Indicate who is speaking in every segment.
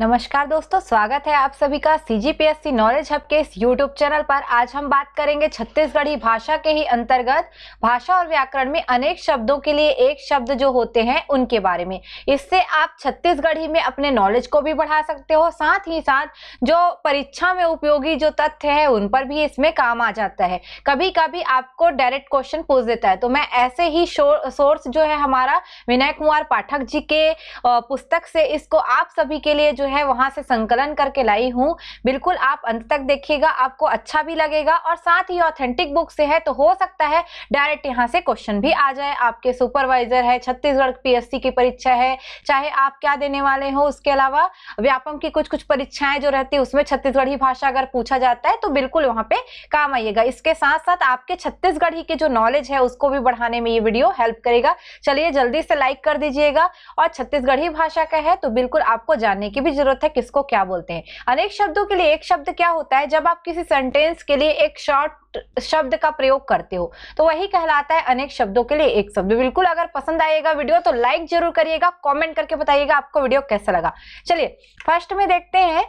Speaker 1: नमस्कार दोस्तों स्वागत है आप सभी का C G P S C knowledge hub के इस यूट्यूब चैनल पर आज हम बात करेंगे छत्तीसगढ़ी भाषा के ही अंतर्गत भाषा और व्याकरण में अनेक शब्दों के लिए एक शब्द जो होते हैं उनके बारे में इससे आप छत्तीसगढ़ी में अपने नॉलेज को भी बढ़ा सकते हो साथ ही साथ जो परीक्षा में उपयोगी जो तथ्य है उन पर भी इसमें काम आ जाता है कभी कभी आपको डायरेक्ट क्वेश्चन पूछ देता है तो मैं ऐसे ही सोर्स जो है हमारा विनय कुमार पाठक जी के पुस्तक से इसको आप सभी के लिए जो जो है वहां से संकलन करके लाई हूँ बिल्कुल आप अंत तक देखिएगा आपको अच्छा भी लगेगा और साथ ही ऑथेंटिक बुक से है तो हो सकता है डायरेक्ट यहाँ से क्वेश्चन भी आ जाए आपके सुपरवाइजर है छत्तीसगढ़ पीएससी की परीक्षा है चाहे आप क्या देने वाले हो उसके अलावा व्यापम की कुछ कुछ परीक्षाएं जो रहती है उसमें छत्तीसगढ़ी भाषा अगर पूछा जाता है तो बिल्कुल वहां पे काम आइएगा इसके साथ साथ आपके छत्तीसगढ़ी के जो नॉलेज है उसको भी बढ़ाने में ये वीडियो हेल्प करेगा चलिए जल्दी से लाइक कर दीजिएगा और छत्तीसगढ़ी भाषा का है तो बिल्कुल आपको जानने की भी जरूरत है किसको क्या बोलते हैं अनेक शब्दों के लिए एक शब्द क्या होता है जब आप किसी सेंटेंस के लिए एक शॉर्ट शब्द का प्रयोग करते हो तो वही कहलाता है अनेक शब्दों के लिए एक शब्द बिल्कुल अगर पसंद आएगा वीडियो तो लाइक जरूर करिएगा कॉमेंट करके बताइएगा आपको वीडियो कैसा लगा चलिए फर्स्ट में देखते हैं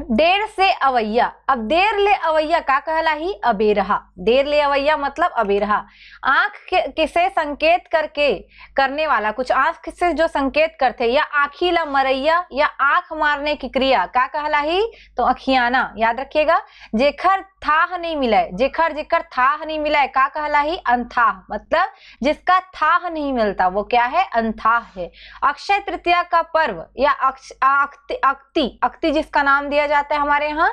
Speaker 1: देर से अवैया अब देर ले अवैया का कहला ही अबेरहा देर ले अवैया मतलब अबेरहा आंख के संकेत करके करने वाला कुछ आंख से जो संकेत करते या आखी ला मरैया या आंख मारने की क्रिया का कहला ही तो अखियाना याद रखिएगा जेखर थाह नहीं मिला है जेखर जिखर थाह नहीं मिला है का कहला ही अंथाह मतलब जिसका थाह नहीं मिलता वो क्या है अंथाह है अक्षय तृतीया का पर्व या अक्ति अक्ति जिसका नाम दिया जाता है हमारे यहाँ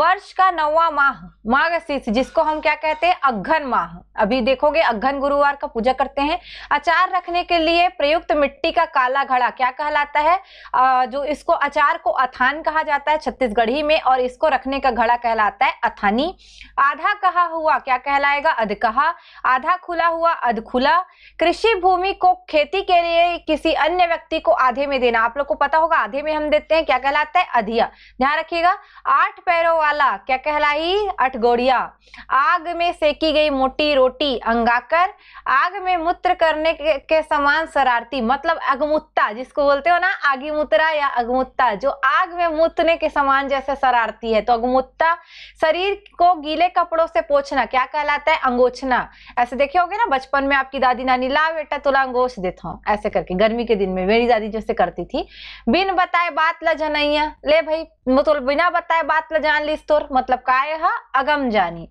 Speaker 1: वर्ष का नौवा माह माघ शीर्ष जिसको हम क्या कहते हैं अघन माह अभी देखोगे अघन गुरुवार का पूजा करते हैं अचार रखने के लिए प्रयुक्त मिट्टी का काला घड़ा क्या कहलाता है जो इसको अचार को अथान कहा जाता है छत्तीसगढ़ी में और इसको रखने का घड़ा कहलाता है अथानी यानी आधा कहा हुआ क्या कहलाएगा अधकहा आधा खुला हुआ अधखुला कृषि भूमि को खेती के लिए किसी अन्य व्यक्ति को आधे में देना आप लोग को पता होगा आधे में हम देते हैं क्या कहलाता है अधिया ध्यान रखिएगा आठ पैरों वाला क्या कहलाई अठगोड़िया आग में सेकी गई मोटी रोटी अंगाकर आग में मूत्र करने के, के समान शरारती मतलब अगमुत्ता जिसको बोलते हो ना आगी मुत्रा या अगमुत्ता जो आग में मूतने के समान जैसे शरारती है तो अगमुत्ता शरीर को गीले कपड़ों से पोछना क्या कहलाता है अंगोछना ऐसे देखे होगे ना बचपन में आपकी दादी नानी ला बेटा तुला अंगोछ देता हूँ ऐसे करके गर्मी के दिन में मेरी दादी जैसे करती थी बिन बताए बात जनइया ले भाई मतलब बिना बताए बात जान ली तुर मतलब का है अगम जानी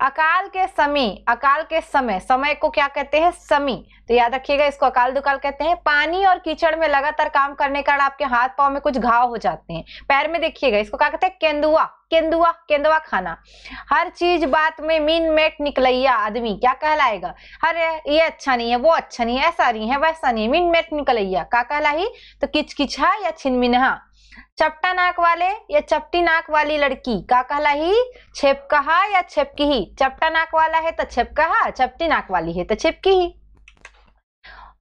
Speaker 1: अकाल के समय अकाल के समय समय को क्या कहते हैं समी तो याद रखिएगा इसको अकाल दुकाल कहते हैं पानी और कीचड़ में लगातार काम करने के कारण आपके हाथ पाओ में कुछ घाव हो जाते हैं पैर में देखिएगा इसको क्या कहते हैं केंदुआ केंदुआ केंदुआ खाना हर चीज बात में मीन मेट निकलैया आदमी क्या कहलाएगा हर ये अच्छा नहीं है वो अच्छा नहीं है ऐसा नहीं है वैसा नहीं है मीन मेट निकलैया क्या कहलाई तो किचकिछा या छिनमिनहा चपटा नाक वाले या चपटी नाक वाली लड़की का कहला ही छेपकहा या छेपकी ही चपटा नाक वाला है तो छेपकहा चपटी नाक वाली है तो छेपकी ही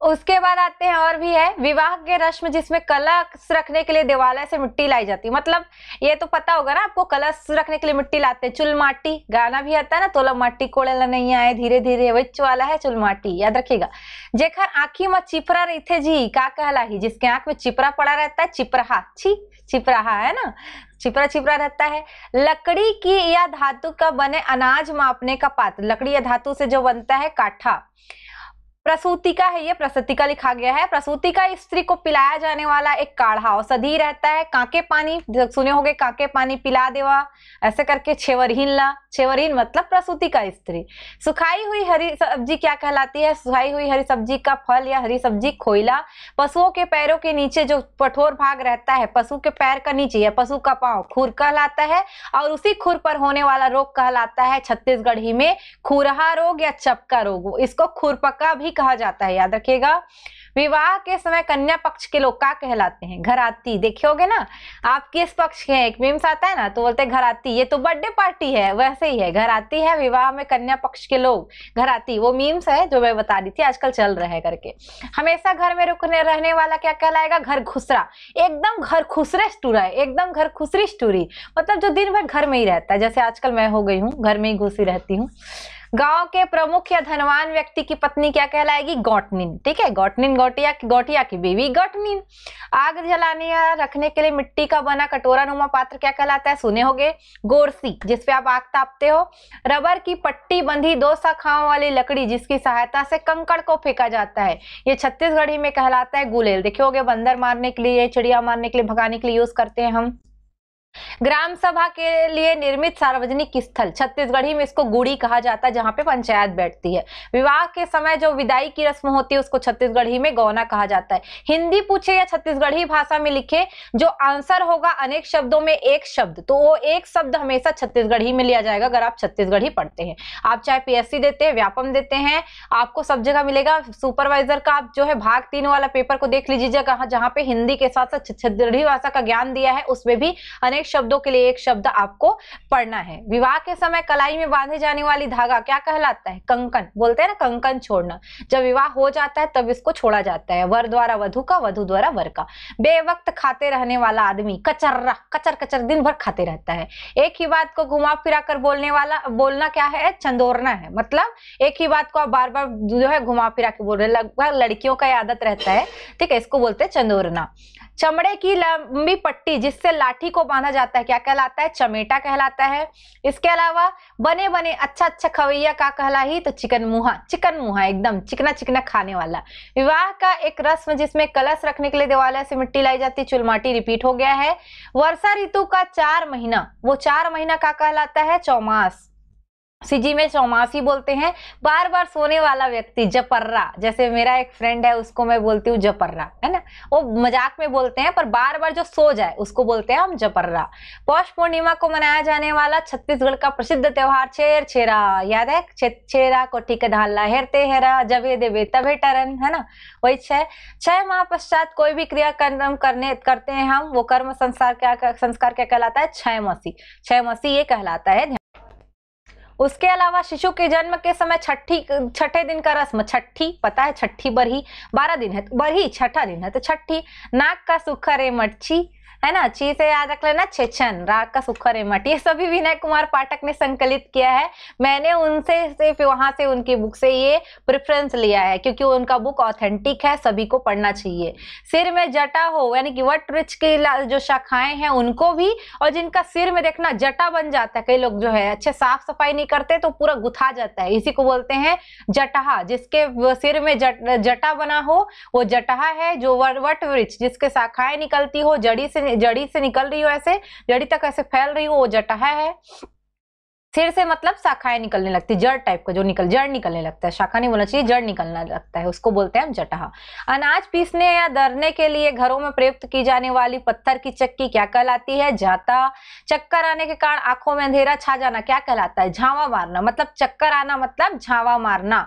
Speaker 1: उसके बाद आते हैं और भी है विवाह के रस्म जिसमें कलश रखने के लिए देवालय से मिट्टी लाई जाती है मतलब ये तो पता होगा ना आपको कलश रखने के लिए मिट्टी लाते हैं चुल माटी गाना भी आता है ना तोला माटी कोड़ेला नहीं आए धीरे धीरे विच वाला है चुल माटी याद रखिएगा जेखर आंखी में चिपरा रही थे जी का कहला ही जिसके आंख में चिपरा पड़ा रहता है चिपराहा छी चिपराहा है ना चिपरा चिपरा रहता है लकड़ी की या धातु का बने अनाज मापने का पात्र लकड़ी या धातु से जो बनता है काठा प्रसूतिका है ये प्रसूतिका लिखा गया है प्रसूतिका स्त्री को पिलाया जाने वाला एक काढ़ा औषधि रहता है कांके पानी सुने होंगे कांके पानी पिला देवा ऐसे करके छेवरहीन ला छेवरहीन मतलब प्रसूतिका स्त्री सुखाई हुई हरी सब्जी क्या कहलाती है सुखाई हुई हरी सब्जी का फल या हरी सब्जी खोइला पशुओं के पैरों के नीचे जो कठोर भाग रहता है पशु के पैर का नीचे या पशु का पाँव खुर कहलाता है और उसी खुर पर होने वाला रोग कहलाता है छत्तीसगढ़ी में खुरहा रोग या चपका रोग इसको खुरपका भी भी कहा जाता है याद रखिएगा विवाह के समय कन्या पक्ष के लोग क्या कहलाते हैं घर आती देखियोगे ना आप किस पक्ष के हैं एक मीम्स आता है ना तो बोलते हैं घर आती ये तो बर्थडे पार्टी है वैसे ही है घर आती है विवाह में कन्या पक्ष के लोग घर आती वो मीम्स है जो मैं बता रही थी आजकल चल रहे है करके हमेशा घर में रुकने रहने वाला क्या कहलाएगा घर खुसरा एकदम घर खुसरे स्टूरा है एकदम घर खुसरी स्टूरी मतलब जो दिन भर घर में ही रहता है जैसे आजकल मैं हो गई हूँ घर में ही घुसी रहती हूँ गांव के प्रमुख या धनवान व्यक्ति की पत्नी क्या कहलाएगी गौटनिन ठीक है गौटनिन गौटिया गौटिया की बीवी गौटनिन आग जलाने या रखने के लिए मिट्टी का बना कटोरा नुमा पात्र क्या कहलाता है सुने गए गोरसी जिसपे आप आग तापते हो रबर की पट्टी बंधी दो शाखाओं वाली लकड़ी जिसकी सहायता से कंकड़ को फेंका जाता है ये छत्तीसगढ़ी में कहलाता है गुलेल देखियोगे बंदर मारने के लिए चिड़िया मारने के लिए भगाने के लिए यूज करते हैं हम ग्राम सभा के लिए निर्मित सार्वजनिक स्थल छत्तीसगढ़ी में इसको गुड़ी कहा जाता है जहाँ पे पंचायत बैठती है विवाह के समय जो विदाई की रस्म होती है उसको छत्तीसगढ़ी में गौना कहा जाता है हिंदी पूछे या छत्तीसगढ़ी भाषा में लिखे जो आंसर होगा अनेक शब्दों में एक शब्द तो वो एक शब्द हमेशा छत्तीसगढ़ी में लिया जाएगा अगर आप छत्तीसगढ़ी पढ़ते हैं आप चाहे पी देते हैं व्यापम देते हैं आपको सब जगह मिलेगा सुपरवाइजर का आप जो है भाग तीन वाला पेपर को देख लीजिएगा जहाँ पे हिंदी के साथ साथ छत्तीसगढ़ी भाषा का ज्ञान दिया है उसमें भी अनेक नए शब्दों के लिए एक शब्द आपको पढ़ना है विवाह के समय कलाई में बांधे जाने वाली धागा क्या कहलाता है कंकन बोलते हैं ना कंकन छोड़ना जब विवाह हो जाता है तब इसको छोड़ा जाता है वर द्वारा वधु का वधु द्वारा वर का बेवक्त खाते रहने वाला आदमी कचर्रा कचर कचर दिन भर खाते रहता है एक ही बात को घुमा फिरा कर बोलने वाला बोलना क्या है चंदोरना है मतलब एक ही बात को आप बार बार जो है घुमा फिरा के बोल रहे लगभग लड़कियों का आदत रहता है ठीक है इसको बोलते हैं चंदोरना चमड़े की लंबी पट्टी जिससे लाठी को बांधा जाता है क्या कहलाता है चमेटा कहलाता है इसके अलावा बने बने अच्छा अच्छा खवैया का कहला ही तो चिकन मुहा चिकन मुहा एकदम चिकना चिकना खाने वाला विवाह का एक रस्म जिसमें कलश रखने के लिए देवालय से मिट्टी लाई जाती चुलमाटी रिपीट हो गया है वर्षा ऋतु का चार महीना वो चार महीना का कहलाता है चौमास सिजी में चौमासी बोलते हैं बार बार सोने वाला व्यक्ति जपर्रा जैसे मेरा एक फ्रेंड है उसको मैं बोलती हूँ जपर्रा है ना वो मजाक में बोलते हैं पर बार बार जो सो जाए उसको बोलते हैं हम जपर्रा पौष पूर्णिमा को मनाया जाने वाला छत्तीसगढ़ का प्रसिद्ध त्योहार छेर छेरा याद है छे, छेरा कोठी के धान लहरते हेरा जबे देवे तबे टरन है ना वही छह छह माह पश्चात कोई भी क्रिया कर्म करने करते हैं हम वो कर्म संसार क्या संस्कार क्या कहलाता है छह मसी छह मसी ये कहलाता है उसके अलावा शिशु के जन्म के समय छठी छठे दिन का रस्म छठी पता है छठी बरही बारह दिन है तो बरही छठा दिन है तो छठी नाक का सुखर है मच्छी है ना ची से याद रख लेना छेछन राग का सुखर एमट ये सभी विनय कुमार पाठक ने संकलित किया है मैंने उनसे सिर्फ वहां से उनकी बुक से ये प्रेफरेंस लिया है क्योंकि उनका बुक ऑथेंटिक है सभी को पढ़ना चाहिए सिर में जटा हो यानी कि वट वृक्ष की जो शाखाएं हैं उनको भी और जिनका सिर में देखना जटा बन जाता है कई लोग जो है अच्छे साफ सफाई नहीं करते तो पूरा गुथा जाता है इसी को बोलते हैं जटहा जिसके सिर में जट, जटा बना हो वो जटहा है जो वट वृक्ष जिसके शाखाएं निकलती हो जड़ी से जड़ी से निकल रही हो ऐसे जड़ी तक ऐसे फैल रही हो वो जटा है सिर से मतलब शाखाएं निकलने लगती है जड़ टाइप का जो निकल जड़ निकलने लगता है शाखा नहीं बोलना चाहिए जड़ निकलना लगता है उसको बोलते हैं हम जटहा अनाज पीसने या दरने के लिए घरों में प्रयुक्त की जाने वाली पत्थर की चक्की क्या कहलाती है जाता चक्कर आने के कारण आंखों में अंधेरा छा जाना क्या कहलाता है झावा मारना मतलब चक्कर आना मतलब झावा मारना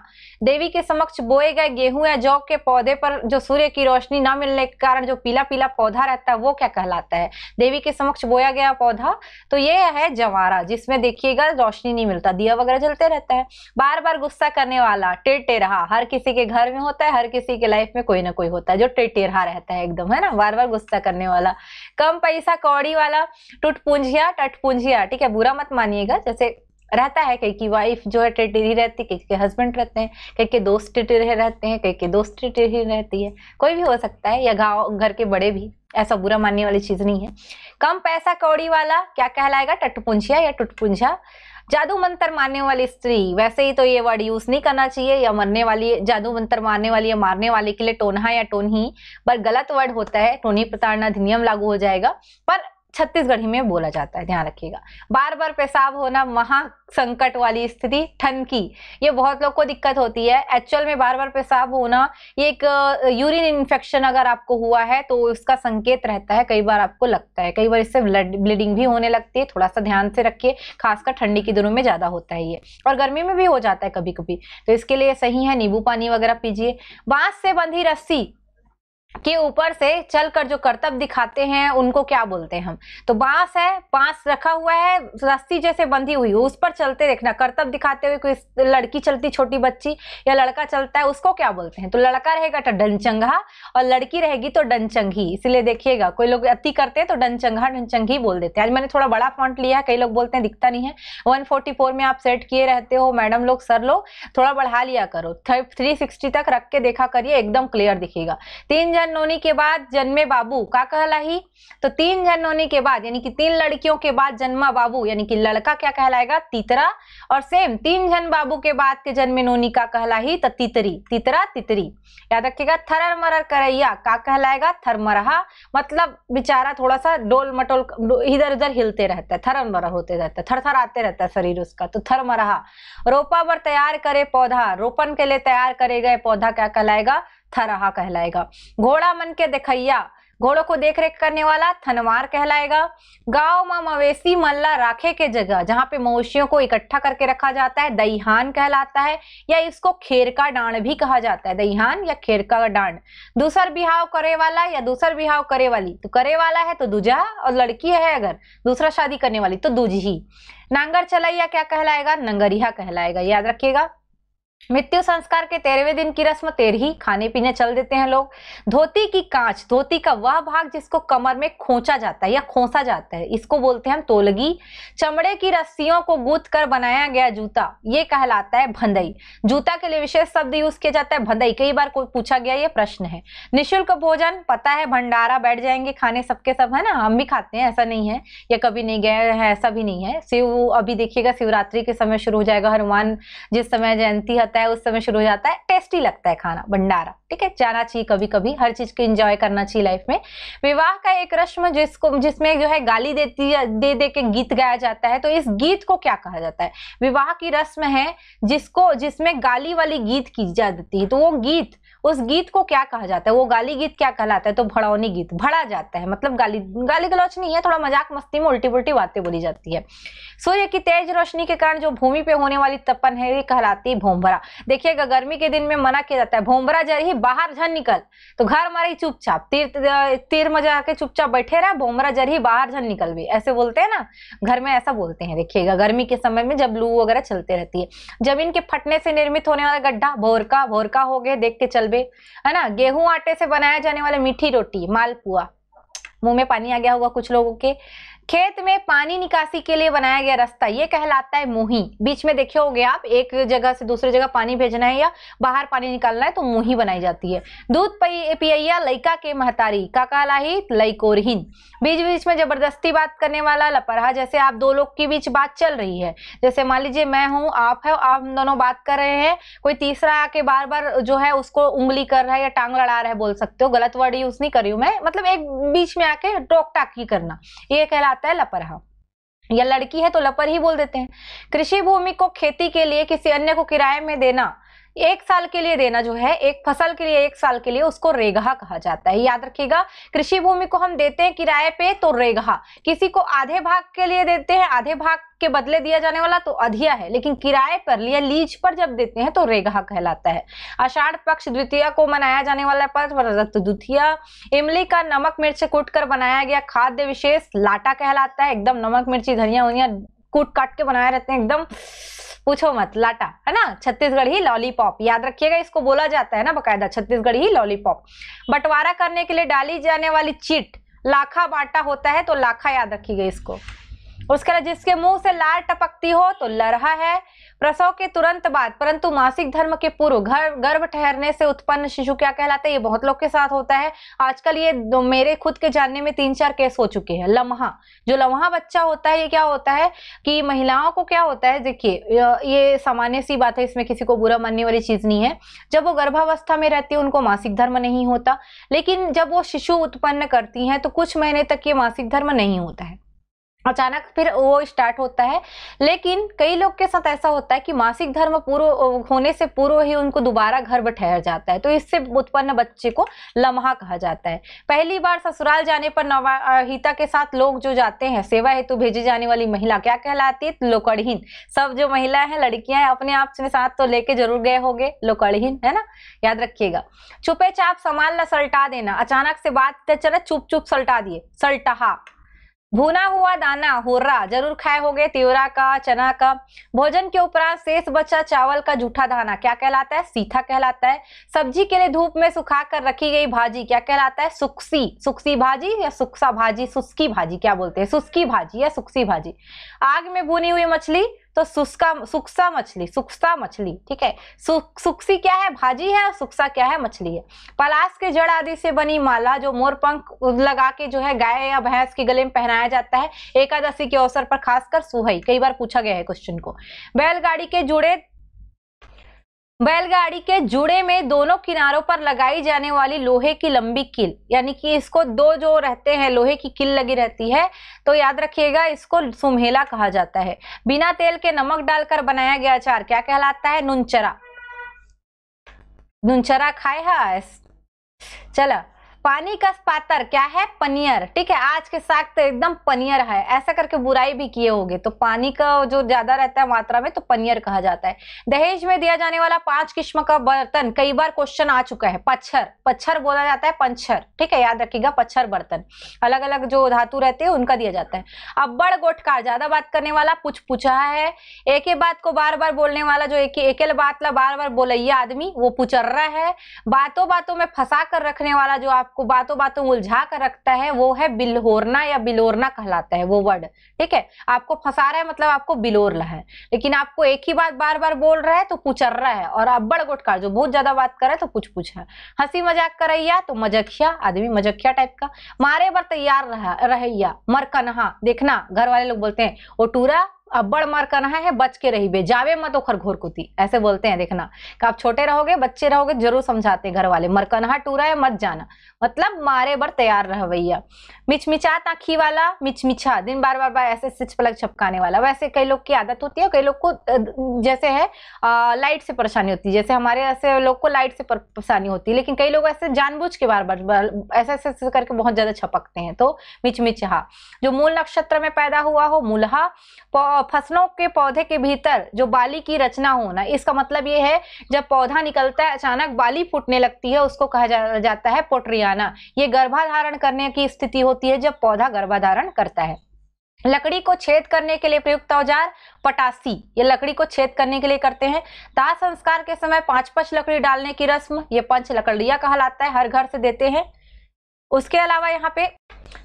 Speaker 1: देवी के समक्ष बोए गए गेहूं या जौ के पौधे पर जो सूर्य की रोशनी न मिलने के कारण जो पीला पीला पौधा रहता है वो क्या कहलाता है देवी के समक्ष बोया गया पौधा तो ये है जवारा जिसमें देखिएगा रोशनी नहीं मिलता दिया वगैरह जलते रहता है बार बार गुस्सा करने वाला टेटे रहा हर किसी के घर में होता है हर किसी के लाइफ में कोई ना कोई होता है जो टेटे रहा रहता है एकदम है ना बार बार गुस्सा करने वाला कम पैसा कौड़ी वाला टूट पूंजिया टट पूंजिया ठीक है बुरा मत मानिएगा जैसे रहता है कहीं की वाइफ जो है टेटेरी रहती है कहीं के हस्बैंड रहते हैं कहीं के दोस्त टेटेरे रहते हैं कहीं के दोस्त टेटेरी रहती है कोई भी हो सकता है या गांव घर के बड़े भी ऐसा बुरा मानने वाली चीज नहीं है कम पैसा कौड़ी वाला क्या कहलाएगा टटपुंछिया या टुटपुंछा जादू मंत्र मानने वाली स्त्री वैसे ही तो ये वर्ड यूज नहीं करना चाहिए या मरने वाली जादू मंत्र मारने वाली या मारने वाले के लिए टोनहा या टोनही पर गलत वर्ड होता है टोनी प्रताड़ना अधिनियम लागू हो जाएगा पर छत्तीसगढ़ी में बोला जाता है ध्यान रखिएगा बार बार पेशाब होना महा संकट वाली स्थिति ठनकी ये बहुत लोग को दिक्कत होती है एक्चुअल में बार बार पेशाब होना ये एक यूरिन इन्फेक्शन अगर आपको हुआ है तो इसका संकेत रहता है कई बार आपको लगता है कई बार इससे ब्लीडिंग भी होने लगती है थोड़ा सा ध्यान से रखिए खासकर ठंडी के दिनों में ज़्यादा होता है ये और गर्मी में भी हो जाता है कभी कभी तो इसके लिए सही है नींबू पानी वगैरह पीजिए बांस से बंधी रस्सी के ऊपर से चलकर जो करतब दिखाते हैं उनको क्या बोलते हैं हम तो बांस है बांस रखा हुआ है रस्सी जैसे बंधी हुई उस पर चलते देखना करतब दिखाते हुए कोई लड़की चलती छोटी बच्ची या लड़का चलता है उसको क्या बोलते हैं तो लड़का रहेगा तो डनचंगा और लड़की रहेगी तो डनचंगी इसलिए देखिएगा कोई लोग अति करते हैं तो डनचंगा डनचंगी बोल देते हैं आज मैंने थोड़ा बड़ा फॉन्ट लिया है कई लोग बोलते हैं दिखता नहीं है वन में आप सेट किए रहते हो मैडम लोग सर लोग थोड़ा बढ़ा लिया करो थ्री तक रख के देखा करिए एकदम क्लियर दिखेगा तीन जन जन नोनी के बाद जन्मे बाबू का कहलाही तो तीन जन नोनी के बाद यानी कि तीन लड़कियों के बाद जन्मा बाबू यानी कि लड़का क्या कहलाएगा तीतरा और सेम तीन जन बाबू के बाद के जन्मे नोनी का कहलाही तो तीतरी तीतरा तीतरी याद रखिएगा थरर मरर करैया का कहलाएगा थरमरहा मतलब बेचारा थोड़ा सा डोल मटोल इधर उधर हिलते रहता है थरन मरर होते रहता है थर आते रहता है शरीर उसका तो थरमरहा रोपा पर तैयार करे पौधा रोपन के लिए तैयार करे गए पौधा क्या कहलाएगा थरहा कहलाएगा घोड़ा मन के देखैया घोड़ों को देख रेख करने वाला थनवार कहलाएगा गांव में मवेशी मल्ला राखे के जगह जहां पे मवेशियों को इकट्ठा करके रखा जाता है दईहान कहलाता है या इसको खेर का डांड भी कहा जाता है दईहान या खेर का डांड दूसर बिहाव करे वाला या दूसर बिहाव करे वाली तो करे वाला है तो दूजा और लड़की है अगर दूसरा शादी करने वाली तो दूजी नांगर चलैया क्या कहलाएगा नंगरिया कहलाएगा याद रखिएगा मृत्यु संस्कार के तेरहवें दिन की रस्म तेरही खाने पीने चल देते हैं लोग धोती की कांच धोती का वह भाग जिसको कमर में खोचा जाता है या खोसा जाता है इसको बोलते हैं हम तोलगी चमड़े की रस्सियों को गूथ कर बनाया गया जूता ये कहलाता है भंदई जूता के लिए विशेष शब्द यूज किया जाता है भंदई कई बार कोई पूछा गया ये प्रश्न है निःशुल्क भोजन पता है भंडारा बैठ जाएंगे खाने सबके सब है ना हम भी खाते हैं ऐसा नहीं है या कभी नहीं गए हैं ऐसा भी नहीं है शिव अभी देखिएगा शिवरात्रि के समय शुरू हो जाएगा हनुमान जिस समय जयंती है जाता है उस समय शुरू हो जाता है टेस्टी लगता है खाना भंडारा ठीक है जाना चाहिए कभी कभी हर चीज को एंजॉय करना चाहिए लाइफ में विवाह का एक रश्म जिसको जिसमें जो है गाली देती दे दे के गीत गाया जाता है तो इस गीत को क्या कहा जाता है विवाह की रस्म है जिसको जिसमें गाली वाली गीत की जाती है तो वो गीत उस गीत को क्या कहा जाता है वो गाली गीत क्या कहलाता है तो भड़ौनी गीत भड़ा जाता है मतलब गाली गाली गलौच नहीं है थोड़ा मजाक मस्ती में उल्टी पुल्टी बातें बोली जाती है सूर्य की तेज रोशनी के कारण जो भूमि पे होने वाली तपन है ये कहलाती है देखिएगा गर्मी के दिन में मना किया जाता है भोमभरा जा रही बाहर झन निकल तो घर मारे चुपचाप तीर तीर मजा के चुपचाप बैठे रहा भोमरा जर ही बाहर झन निकल भी ऐसे बोलते हैं ना घर में ऐसा बोलते हैं देखिएगा गर्मी के समय में जब लू वगैरह चलते रहती है जमीन के फटने से निर्मित होने वाला गड्ढा भोरका भोरका हो गए देख के चल हलवे है ना गेहूं आटे से बनाया जाने वाला मीठी रोटी मालपुआ मुंह में पानी आ गया होगा कुछ लोगों के खेत में पानी निकासी के लिए बनाया गया रास्ता ये कहलाता है मुही बीच में देखे हो आप एक जगह से दूसरी जगह पानी भेजना है या बाहर पानी निकालना है तो मुही बनाई जाती है दूध पियैया लइका के महतारी का कहलाही लइकोरहीन बीच बीच में जबरदस्ती बात करने वाला लपरहा जैसे आप दो लोग के बीच बात चल रही है जैसे मान लीजिए मैं हूँ आप है आप दोनों बात कर रहे हैं कोई तीसरा आके बार बार जो है उसको उंगली कर रहा है या टांग लड़ा रहा है बोल सकते हो गलत वर्ड यूज नहीं करी हूँ मैं मतलब एक बीच में आके टोक ही करना ये कहला आता है लपरहा या लड़की है तो लपर ही बोल देते हैं कृषि भूमि को खेती के लिए किसी अन्य को किराए में देना एक साल के लिए देना जो है एक फसल के लिए एक साल के लिए उसको रेगहा कहा जाता है याद रखिएगा कृषि भूमि को हम देते हैं किराए पे तो रेगहा किसी को आधे भाग के लिए देते हैं आधे भाग के बदले दिया जाने वाला तो अधिया है लेकिन किराए पर लिया लीज पर जब देते हैं तो रेगहा कहलाता है आषाढ़ पक्ष द्वितीय को मनाया जाने वाला पर्व द्वितीय इमली का नमक मिर्च कूटकर बनाया गया खाद्य विशेष लाटा कहलाता है एकदम नमक मिर्ची धनिया उनिया कूट काट के बनाए रहते हैं एकदम पूछो मत लाटा है ना छत्तीसगढ़ ही लॉलीपॉप याद रखिएगा इसको बोला जाता है ना बकायदा छत्तीसगढ़ ही लॉलीपॉप बंटवारा करने के लिए डाली जाने वाली चीट लाखा बाटा होता है तो लाखा याद रखिएगा इसको उसके बाद जिसके मुंह से लार टपकती हो तो लरहा है प्रसव के तुरंत बाद परंतु मासिक धर्म के पूर्व घर गर्भ ठहरने से उत्पन्न शिशु क्या कहलाते हैं ये बहुत लोग के साथ होता है आजकल ये मेरे खुद के जानने में तीन चार केस हो चुके हैं लम्हा जो लम्हा बच्चा होता है ये क्या होता है कि महिलाओं को क्या होता है देखिए ये सामान्य सी बात है इसमें किसी को बुरा मानने वाली चीज नहीं है जब वो गर्भावस्था में रहती है उनको मासिक धर्म नहीं होता लेकिन जब वो शिशु उत्पन्न करती हैं तो कुछ महीने तक ये मासिक धर्म नहीं होता है अचानक फिर वो स्टार्ट होता है लेकिन कई लोग के साथ ऐसा होता है कि मासिक धर्म पूर्व होने से पूर्व ही उनको दोबारा पर ठहर जाता है तो इससे उत्पन्न बच्चे को लम्हा कहा जाता है पहली बार ससुराल जाने पर नवाहिता के साथ लोग जो जाते हैं सेवा हेतु भेजी जाने वाली महिला क्या कहलाती है लोकड़हीन सब जो महिला है लड़कियां हैं अपने आप से साथ तो लेके जरूर गए होंगे गए है ना याद रखिएगा चुपे चाप सामान न सलटा देना अचानक से बात चल चुप चुप सलटा दिए सलटहा भुना हुआ दाना होर्रा जरूर खाए होगे तिवरा का चना का भोजन के उपरांत शेष बचा चावल का जूठा दाना क्या कहलाता है सीथा कहलाता है सब्जी के लिए धूप में सुखा कर रखी गई भाजी क्या कहलाता है सुक्सी सुक्सी भाजी या सुक्सा भाजी सुस्की भाजी क्या बोलते हैं सुस्की भाजी या सुक्सी भाजी आग में भुनी हुई मछली तो सुस्का सुक्सा मछली सुक्सा मछली ठीक है सुख सुक्सी क्या है भाजी है और सुक्सा क्या है मछली है पलास के जड़ आदि से बनी माला जो मोरपंख लगा के जो है गाय या भैंस के गले में पहनाया जाता है एकादशी के अवसर पर खासकर सुहाई कई बार पूछा गया है क्वेश्चन को बैलगाड़ी के जुड़े बैलगाड़ी के जुड़े में दोनों किनारों पर लगाई जाने वाली लोहे की लंबी किल यानी कि इसको दो जो रहते हैं लोहे की किल लगी रहती है तो याद रखिएगा इसको सुमहेला कहा जाता है बिना तेल के नमक डालकर बनाया गया अचार क्या कहलाता है नुनचरा नुनचरा खाए है हाँ, चला पानी का पातर क्या है पनियर ठीक है आज के साग तो एकदम पनियर है ऐसा करके बुराई भी किए होगे तो पानी का जो ज्यादा रहता है मात्रा में तो पनियर कहा जाता है दहेज में दिया जाने वाला पांच किस्म का बर्तन कई बार क्वेश्चन आ चुका है पच्छर पच्छर बोला जाता है पंछर ठीक है याद रखिएगा पच्छर बर्तन अलग अलग जो धातु रहते हैं उनका दिया जाता है अब्बड़ गोटकार ज्यादा बात करने वाला पूछ पूछा है एक ही बात को बार बार बोलने वाला जो एक बात ला बार बार बोलैया आदमी वो पुचर्रा है बातों बातों में फंसा कर रखने वाला जो आप आपको बातों बातों उलझा कर रखता है वो है बिलहोरना या बिलोरना कहलाता है वो वर्ड ठीक है आपको फंसा रहा है मतलब आपको बिलोर रहा है लेकिन आपको एक ही बात बार बार बोल रहा है तो पुचर रहा है और बड़ गुटकार जो बहुत ज्यादा बात करे तो कुछ है हंसी मजाक करैया तो मजखिया आदमी मजखिया टाइप का मारे पर तैयार रहा रहैया मर कन्हा देखना घर वाले लोग बोलते हैं ओ टूरा अब्बड़ मर करना है बच के रही बे जावे मत ओखर घोर कुती ऐसे बोलते हैं देखना कि आप छोटे रहोगे बच्चे रहोगे जरूर समझाते हैं घर वाले मरकनहा टूरा है मत जाना मतलब मारे बर तैयार रह भैया मिचमिचात आँखी वाला मिचमिछा दिन बार बार बार ऐसे सिच पलक छपकाने वाला वैसे कई लोग की आदत होती है कई लोग को जैसे है आ, लाइट से परेशानी होती है जैसे हमारे ऐसे लोग को लाइट से परेशानी होती है लेकिन कई लोग ऐसे जानबूझ के बार बार ऐसे ऐसे करके बहुत ज्यादा छपकते हैं तो मिचमिचहा जो मूल नक्षत्र में पैदा हुआ हो मूलहा फसलों के पौधे के भीतर जो बाली की रचना होना इसका मतलब ये है जब पौधा निकलता है अचानक बाली फूटने लगती है उसको कहा जा, जाता है पोट्रियाना ये गर्भाधारण करने की स्थिति होती है जब पौधा गर्भाधारण करता है लकड़ी को छेद करने के लिए प्रयुक्त औजार पटासी ये लकड़ी को छेद करने के लिए करते हैं दाह संस्कार के समय पांच पांच लकड़ी डालने की रस्म ये पंच लकड़िया कहलाता है हर घर से देते हैं उसके अलावा यहाँ पे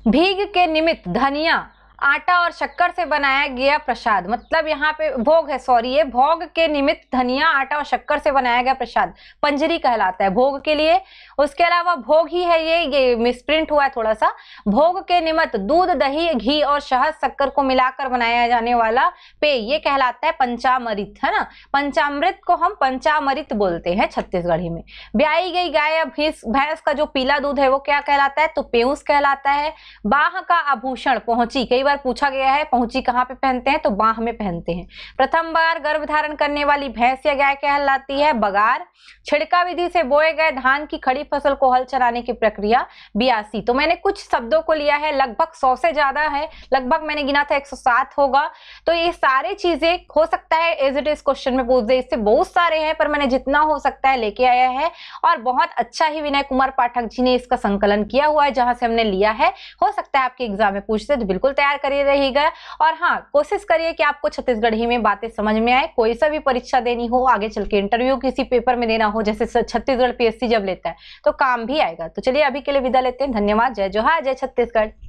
Speaker 1: भीग के निमित्त धनिया आटा और शक्कर से बनाया गया प्रसाद मतलब यहाँ पे भोग है सॉरी ये भोग के निमित्त धनिया आटा और शक्कर से बनाया गया प्रसाद पंजरी कहलाता है भोग के लिए उसके अलावा भोग ही है ये ये मिसप्रिंट हुआ है थोड़ा सा भोग के निमित्त दूध दही घी और शहद शक्कर को मिलाकर बनाया जाने वाला पेय ये कहलाता है पंचामृत है ना पंचामृत को हम पंचामृत बोलते हैं छत्तीसगढ़ी में ब्याई गई गाय या भैंस का जो पीला दूध है वो क्या कहलाता है तो पेऊस कहलाता है बाह का आभूषण पहुंची कई बार पूछा गया है पहुंची कहाँ पे पहनते हैं तो बाह में पहनते हैं प्रथम बार गर्भ धारण करने वाली भैंस या गाय कहलाती है बगार छिड़का विधि से बोए गए धान की खड़ी फसल को हल चलाने की प्रक्रिया बियासी तो मैंने कुछ शब्दों को लिया है लगभग सौ से ज्यादा है लगभग मैंने गिना था एक होगा तो ये सारी चीजें हो सकता है एज इट इज क्वेश्चन में पूछ दे इससे बहुत सारे हैं पर मैंने जितना हो सकता है लेके आया है और बहुत अच्छा ही विनय कुमार पाठक जी ने इसका संकलन किया हुआ है जहां से हमने लिया है हो सकता है आपके एग्जाम में पूछते तो बिल्कुल तैयार करिए रहेगा और हाँ कोशिश करिए कि आपको छत्तीसगढ़ ही में बातें समझ में आए कोई सा भी परीक्षा देनी हो आगे चल के इंटरव्यू किसी पेपर में देना हो जैसे छत्तीसगढ़ पीएससी जब लेता है तो काम भी आएगा तो चलिए अभी के लिए विदा लेते हैं धन्यवाद जय जोहार जय छत्तीसगढ़